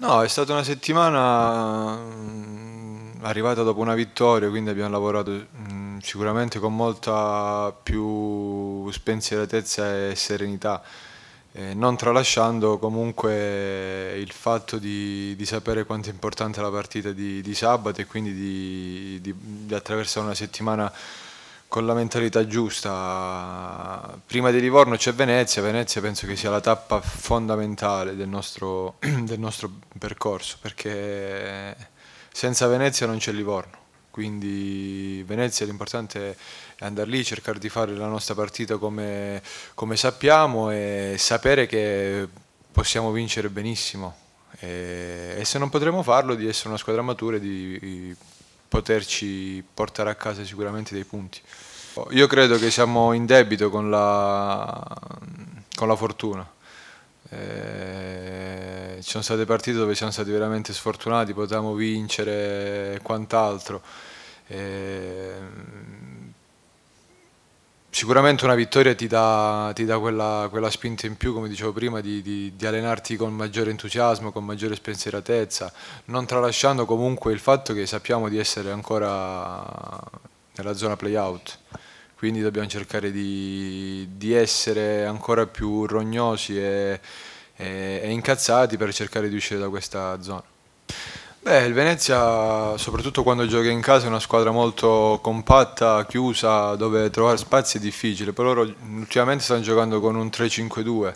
No, è stata una settimana mm, arrivata dopo una vittoria, quindi abbiamo lavorato mm, sicuramente con molta più spensieratezza e serenità, eh, non tralasciando comunque il fatto di, di, sapere quanto è importante la partita di, di sabato e quindi di, di attraversare una settimana con la mentalità giusta. Prima di Livorno c'è Venezia, Venezia penso che sia la tappa fondamentale del nostro, del nostro percorso, perché senza Venezia non c'è Livorno. Quindi Venezia l'importante è andare lì, cercare di fare la nostra partita come, come sappiamo e sapere che possiamo vincere benissimo. E, e se non potremo farlo, di essere una squadra matura e di, di poterci portare a casa sicuramente dei punti. Io credo che siamo in debito con la, con la fortuna. Eh, ci sono state partite dove siamo stati veramente sfortunati, potevamo vincere e quant'altro. Eh, sicuramente una vittoria ti dà, ti dà quella, quella, spinta in più, come dicevo prima, di, di, di, allenarti con maggiore entusiasmo, con maggiore spensieratezza, non tralasciando comunque il fatto che sappiamo di essere ancora nella zona play-out. Quindi dobbiamo cercare di, di essere ancora più rognosi e, e, e incazzati per cercare di uscire da questa zona. Beh, il Venezia, soprattutto quando gioca in casa, è una squadra molto compatta, chiusa, dove trovare spazi è difficile. Per loro ultimamente stanno giocando con un 3-5-2.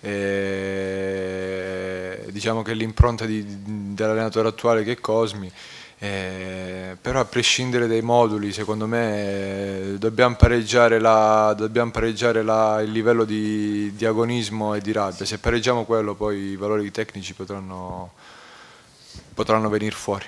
E... Diciamo che l'impronta dell'allenatore attuale che è Cosmi. Eh, però a prescindere dai moduli, secondo me dobbiamo pareggiare, la, dobbiamo pareggiare la, il livello di, di agonismo e di rabbia. Se pareggiamo quello, poi i valori tecnici potranno potranno venire fuori.